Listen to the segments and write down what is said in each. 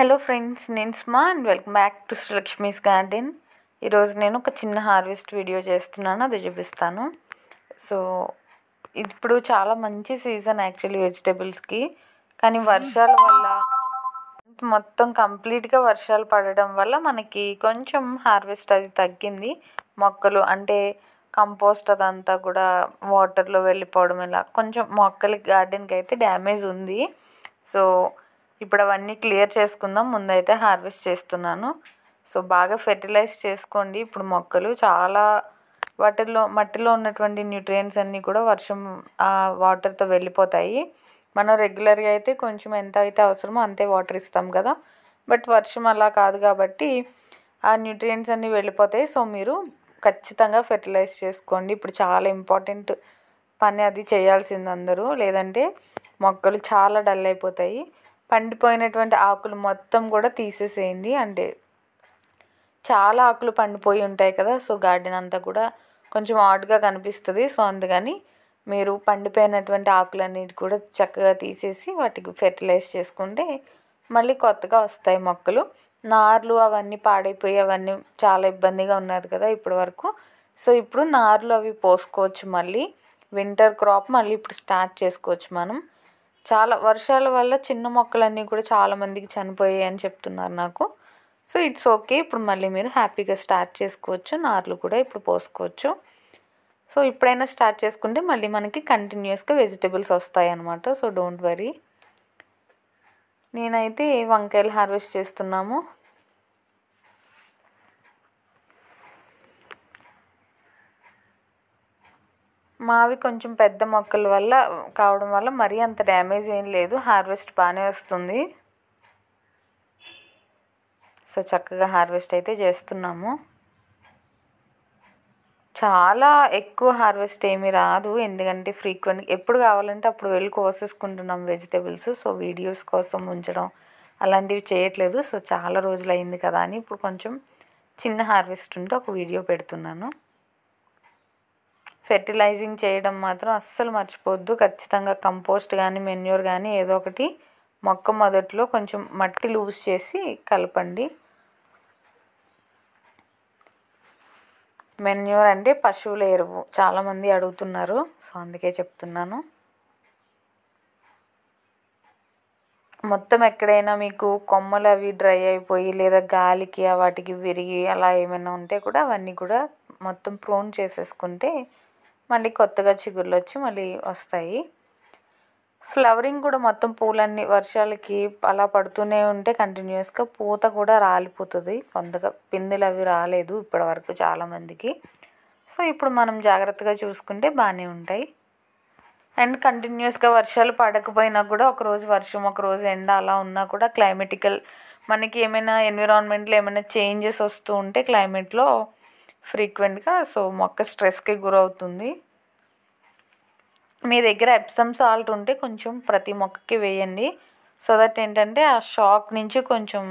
hello friends నేను స్మా and welcome back to Srilakshmi's garden ఈరోజు నేను ఒక చిన్న హార్వెస్ట్ వీడియో చేస్తున్నాను అది చూపిస్తాను సో ఇప్పుడు చాలా మంచి సీజన్ యాక్చువల్లీ వెజిటేబుల్స్కి కానీ వర్షాల వల్ల మొత్తం కంప్లీట్గా వర్షాలు పడడం వల్ల మనకి కొంచెం హార్వెస్ట్ అది తగ్గింది మొక్కలు అంటే కంపోస్ట్ అదంతా కూడా వాటర్లో వెళ్ళిపోవడం ఇలా కొంచెం మొక్కలకి గార్డెన్కి అయితే డ్యామేజ్ ఉంది సో ఇప్పుడు అవన్నీ క్లియర్ చేసుకుందాం ముందైతే హార్వెస్ట్ చేస్తున్నాను సో బాగా ఫెర్టిలైజ్ చేసుకోండి ఇప్పుడు మొక్కలు చాలా వాటిల్లో మట్టిలో ఉన్నటువంటి న్యూట్రియంట్స్ అన్నీ కూడా వర్షం వాటర్తో వెళ్ళిపోతాయి మనం రెగ్యులర్గా అయితే కొంచెం ఎంత అయితే అవసరమో అంతే వాటర్ ఇస్తాం కదా బట్ వర్షం అలా కాదు కాబట్టి ఆ న్యూట్రియంట్స్ అన్నీ వెళ్ళిపోతాయి సో మీరు ఖచ్చితంగా ఫెర్టిలైజ్ చేసుకోండి ఇప్పుడు చాలా ఇంపార్టెంట్ పని అది చేయాల్సింది అందరూ లేదంటే మొక్కలు చాలా డల్ అయిపోతాయి పండిపోయినటువంటి ఆకులు మొత్తం కూడా తీసేసేయండి అంటే చాలా ఆకులు పండిపోయి ఉంటాయి కదా సో గార్డెన్ అంతా కూడా కొంచెం ఆడ్గా కనిపిస్తుంది సో అందుకని మీరు పండిపోయినటువంటి ఆకులన్నిటి కూడా చక్కగా తీసేసి వాటికి ఫెర్టిలైజ్ చేసుకుంటే మళ్ళీ కొత్తగా వస్తాయి మొక్కలు నార్లు అవన్నీ పాడైపోయి అవన్నీ చాలా ఇబ్బందిగా ఉన్నది కదా ఇప్పటి వరకు సో ఇప్పుడు నార్లు అవి పోసుకోవచ్చు మళ్ళీ వింటర్ క్రాప్ మళ్ళీ ఇప్పుడు స్టార్ట్ చేసుకోవచ్చు మనం చాలా వర్షాల వల్ల చిన్న మొక్కలన్నీ కూడా చాలామందికి చనిపోయాయి అని చెప్తున్నారు నాకు సో ఇట్స్ ఓకే ఇప్పుడు మళ్ళీ మీరు హ్యాపీగా స్టార్ట్ చేసుకోవచ్చు నార్లు కూడా ఇప్పుడు పోసుకోవచ్చు సో ఇప్పుడైనా స్టార్ట్ చేసుకుంటే మళ్ళీ మనకి కంటిన్యూస్గా వెజిటబుల్స్ వస్తాయి అన్నమాట సో డోంట్ వరీ నేనైతే వంకాయలు హార్వెస్ట్ చేస్తున్నాము మావి కొంచెం పెద్ద మొక్కల వల్ల కావడం వల్ల మరీ అంత డ్యామేజ్ ఏం లేదు హార్వెస్ట్ బాగానే వస్తుంది సో చక్కగా హార్వెస్ట్ అయితే చేస్తున్నాము చాలా ఎక్కువ హార్వెస్ట్ ఏమీ రాదు ఎందుకంటే ఫ్రీక్వెంట్ ఎప్పుడు కావాలంటే అప్పుడు వెళ్ళి కోసేసుకుంటున్నాం వెజిటేబుల్స్ సో వీడియోస్ కోసం ఉంచడం అలాంటివి చేయట్లేదు సో చాలా రోజులు అయింది కదా అని ఇప్పుడు కొంచెం చిన్న హార్వెస్ట్ ఉంటే ఒక వీడియో పెడుతున్నాను ఫెర్టిలైజింగ్ చేయడం మాత్రం అస్సలు మర్చిపోవద్దు ఖచ్చితంగా కంపోస్ట్ కానీ మెన్యూర్ కానీ ఏదో ఒకటి మొక్క మొదట్లో కొంచెం మట్టి లూజ్ చేసి కలపండి మెన్యూర్ అంటే పశువుల ఎరువు చాలామంది అడుగుతున్నారు సో అందుకే చెప్తున్నాను మొత్తం ఎక్కడైనా మీకు కొమ్మలు అవి డ్రై అయిపోయి లేదా గాలికి వాటికి విరిగి అలా ఏమైనా ఉంటే కూడా అవన్నీ కూడా మొత్తం ప్రోన్ చేసేసుకుంటే మళ్ళీ కొత్తగా చిగుర్లు వచ్చి మళ్ళీ వస్తాయి ఫ్లవరింగ్ కూడా మొత్తం పూలన్నీ వర్షాలకి అలా పడుతూనే ఉంటే కంటిన్యూస్గా పూత కూడా రాలిపోతుంది కొంతగా పిందెలు అవి రాలేదు ఇప్పటివరకు చాలామందికి సో ఇప్పుడు మనం జాగ్రత్తగా చూసుకుంటే బాగానే ఉంటాయి అండ్ కంటిన్యూస్గా వర్షాలు పడకపోయినా కూడా ఒకరోజు వర్షం ఒకరోజు ఎండ అలా ఉన్నా కూడా క్లైమేటికల్ మనకి ఏమైనా ఎన్విరాన్మెంట్లో ఏమైనా చేంజెస్ వస్తూ ఉంటే క్లైమేట్లో ఫ్రీక్వెంట్గా సో మొక్క స్ట్రెస్కి గురవుతుంది మీ దగ్గర ఎప్సమ్ సాల్ట్ ఉంటే కొంచెం ప్రతి మొక్కకి వేయండి సో దట్ ఏంటంటే ఆ షాక్ నుంచి కొంచెం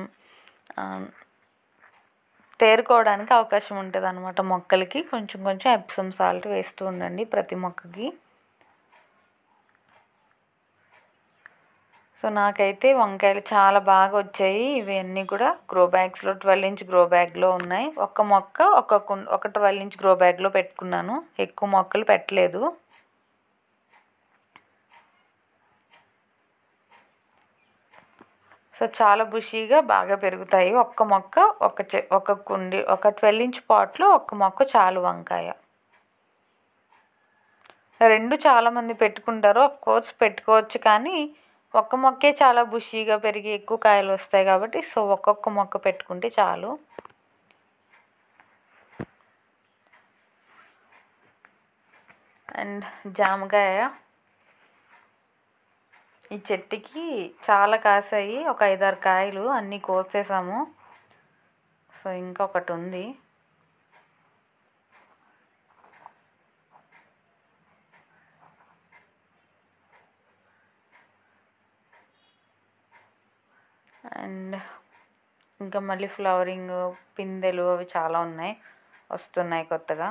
తేరుకోవడానికి అవకాశం ఉంటుంది అనమాట మొక్కలకి కొంచెం కొంచెం ఎప్సమ్ సాల్ట్ వేస్తూ ఉండండి ప్రతి మొక్కకి సో నాకైతే వంకాయలు చాలా బాగా వచ్చాయి ఇవన్నీ కూడా గ్రో బ్యాగ్స్లో ట్వెల్వ్ ఇంచ్ గ్రో బ్యాగ్లో ఉన్నాయి ఒక్క మొక్క ఒక్కొక్క ఒక ట్వెల్వ్ ఇంచ్ గ్రో బ్యాగ్లో పెట్టుకున్నాను ఎక్కువ మొక్కలు పెట్టలేదు సో చాలా బుషీగా బాగా పెరుగుతాయి ఒక్క మొక్క ఒక ఒక కుండి ఒక ట్వెల్వ్ ఇంచ్ పాట్లో ఒక్క మొక్క చాలు వంకాయ రెండు చాలామంది పెట్టుకుంటారు కోర్స్ పెట్టుకోవచ్చు కానీ ఒక్క మొక్కే చాలా బుషీగా పెరిగి ఎక్కువ కాయలు వస్తాయి కాబట్టి సో ఒక్కొక్క మొక్క పెట్టుకుంటే చాలు అండ్ జామకాయ ఈ చెట్టుకి చాలా కాసాయి ఒక ఐదారు కాయలు అన్నీ కోసేసాము సో ఇంకొకటి ఉంది అండ్ ఇంకా మళ్ళీ ఫ్లవరింగ్ పిందెలు అవి చాలా ఉన్నాయి వస్తున్నాయి కొత్తగా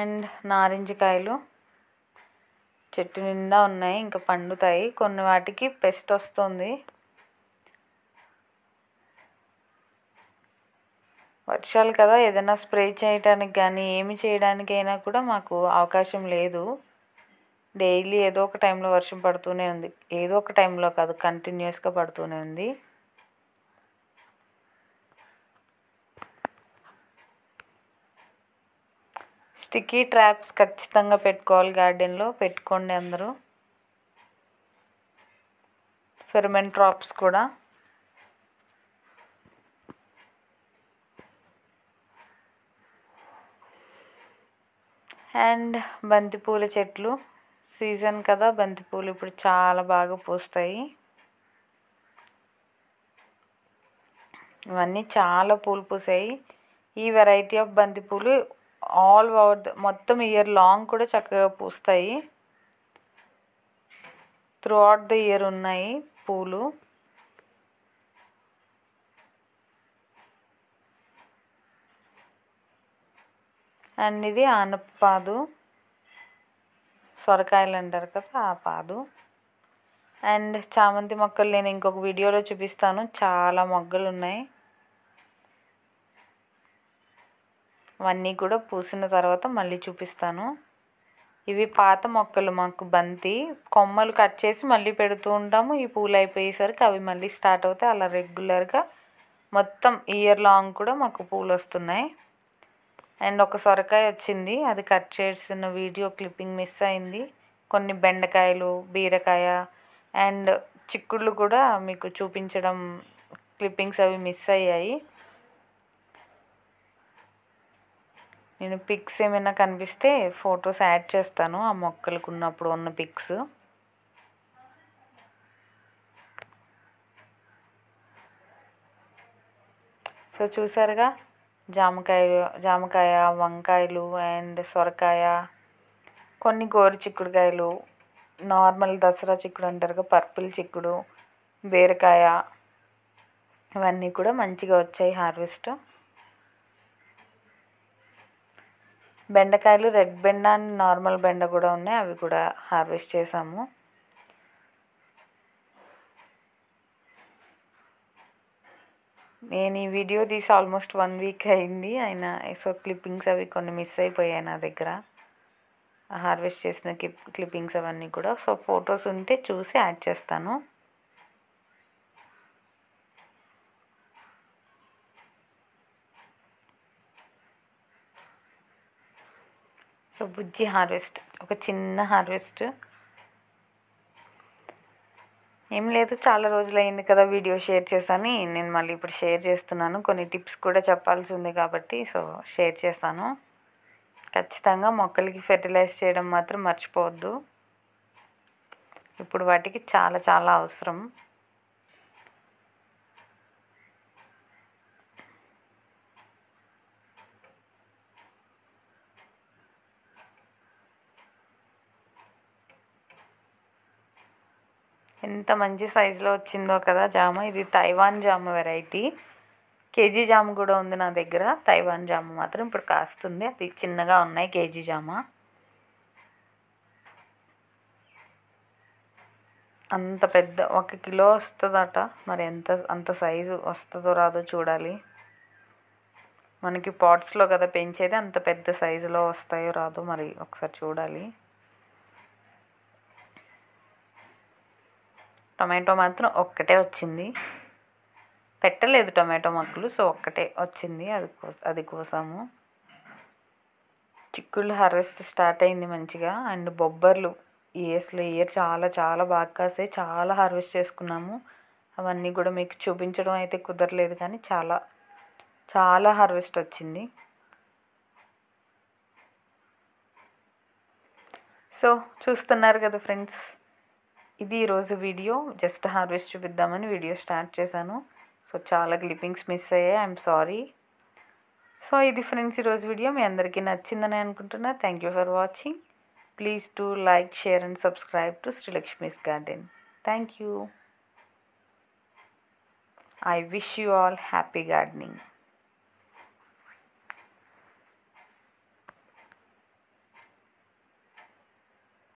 అండ్ నారింజ కాయలు చెట్టు నిండా ఉన్నాయి ఇంకా పండుతాయి కొన్ని వాటికి పెస్ట్ వస్తుంది వర్షాలు కదా ఏదైనా స్ప్రే చేయడానికి కానీ ఏమి చేయడానికైనా కూడా మాకు అవకాశం లేదు డైలీ ఏదో ఒక టైంలో వర్షం పడుతూనే ఉంది ఏదో ఒక టైంలో కాదు కంటిన్యూస్గా పడుతూనే ఉంది స్టిక్కీ ట్రాప్స్ ఖచ్చితంగా పెట్టుకోవాలి గార్డెన్లో పెట్టుకోండి అందరూ ఫెర్మెన్ ట్రాప్స్ కూడా అండ్ బంతిపూల చెట్లు సీజన్ కదా బంతిపూలు ఇప్పుడు చాలా బాగా పూస్తాయి ఇవన్నీ చాలా పూలు పూసాయి ఈ వెరైటీ ఆఫ్ బంతిపూలు ఆల్ ఓవర్ ద మొత్తం ఇయర్ లాంగ్ కూడా చక్కగా పూస్తాయి త్రూ అవుట్ ద ఇయర్ ఉన్నాయి పూలు అండ్ ఇది ఆనపాదు సొరకాయలు అంటారు కదా ఆ పాదు అండ్ చామంతి మొక్కలు నేను ఇంకొక వీడియోలో చూపిస్తాను చాలా మొగ్గలు ఉన్నాయి అవన్నీ కూడా పూసిన తర్వాత మళ్ళీ చూపిస్తాను ఇవి పాత మొక్కలు మాకు బంతి కొమ్మలు కట్ చేసి మళ్ళీ పెడుతూ ఉంటాము ఈ పూలు అయిపోయేసరికి అవి మళ్ళీ స్టార్ట్ అవుతాయి అలా రెగ్యులర్గా మొత్తం ఇయర్ లాంగ్ కూడా మాకు పూలు వస్తున్నాయి అండ్ ఒక సొరకాయ వచ్చింది అది కట్ చేసిన వీడియో క్లిప్పింగ్ మిస్ అయింది కొన్ని బెండకాయలు బీరకాయ అండ్ చిక్కుళ్ళు కూడా మీకు చూపించడం క్లిప్పింగ్స్ అవి మిస్ అయ్యాయి నేను పిక్స్ ఏమైనా కనిపిస్తే ఫొటోస్ యాడ్ చేస్తాను ఆ మొక్కలకు ఉన్నప్పుడు ఉన్న పిక్స్ సో చూసారుగా జామకాయలు జామకాయ వంకాయలు అండ్ సొరకాయ కొన్ని గోరు చిక్కుడుకాయలు నార్మల్ దసరా చిక్కుడు అంటారుగా పర్పుల్ చిక్కుడు బీరకాయ ఇవన్నీ కూడా మంచిగా వచ్చాయి హార్వెస్ట్ బెండకాయలు రెడ్ బెండ అండ్ నార్మల్ బెండ కూడా ఉన్నాయి అవి కూడా హార్వెస్ట్ చేసాము నేను ఈ వీడియో తీసి ఆల్మోస్ట్ వన్ వీక్ అయింది ఆయన సో క్లిప్పింగ్స్ అవి కొన్ని మిస్ అయిపోయాయి నా దగ్గర హార్వెస్ట్ చేసిన క్లిప్ క్లిప్పింగ్స్ అవన్నీ కూడా సో ఫొటోస్ ఉంటే చూసి యాడ్ చేస్తాను సో బుజ్జి హార్వెస్ట్ ఒక చిన్న హార్వెస్ట్ ఏం లేదు చాలా రోజులైంది కదా వీడియో షేర్ చేశాను నేను మళ్ళీ ఇప్పుడు షేర్ చేస్తున్నాను కొన్ని టిప్స్ కూడా చెప్పాల్సి ఉంది కాబట్టి సో షేర్ చేస్తాను ఖచ్చితంగా మొక్కలకి ఫెర్టిలైజ్ చేయడం మాత్రం మర్చిపోవద్దు ఇప్పుడు వాటికి చాలా చాలా అవసరం ఎంత మంచి సైజులో వచ్చిందో కదా జామ ఇది తైవాన్ జామ వెరైటీ కేజీ జామ కూడా ఉంది నా దగ్గర తైవాన్ జామ మాత్రం ఇప్పుడు కాస్తుంది అది చిన్నగా ఉన్నాయి కేజీ జామ అంత పెద్ద ఒక కిలో వస్తుందట మరి ఎంత అంత సైజు వస్తుందో రాదో చూడాలి మనకి పాట్స్లో కదా పెంచేది అంత పెద్ద సైజులో వస్తాయో రాదో మరి ఒకసారి చూడాలి టొమాటో మాత్రం ఒక్కటే వచ్చింది పెట్టలేదు టొమాటో మొక్కలు సో ఒక్కటే వచ్చింది అది కోస అది కోసాము చిక్కుళ్ళు హార్వెస్ట్ స్టార్ట్ అయింది మంచిగా అండ్ బొబ్బర్లు ఈ అసలు ఇయర్ చాలా చాలా బాగా కాసే చాలా హార్వెస్ట్ చేసుకున్నాము అవన్నీ కూడా మీకు చూపించడం అయితే కుదరలేదు కానీ చాలా చాలా హార్వెస్ట్ వచ్చింది సో చూస్తున్నారు కదా ఫ్రెండ్స్ ఇది ఈరోజు వీడియో జస్ట్ హార్వెస్ట్ చూపిద్దామని వీడియో స్టార్ట్ చేశాను సో చాలా క్లిప్పింగ్స్ మిస్ అయ్యాయి ఐఎమ్ సారీ సో ఇది ఫ్రెండ్స్ ఈరోజు వీడియో మీ అందరికీ నచ్చిందని అనుకుంటున్నా thank you for watching please to like share and subscribe to Srilakshmi's garden thank you I wish you all happy gardening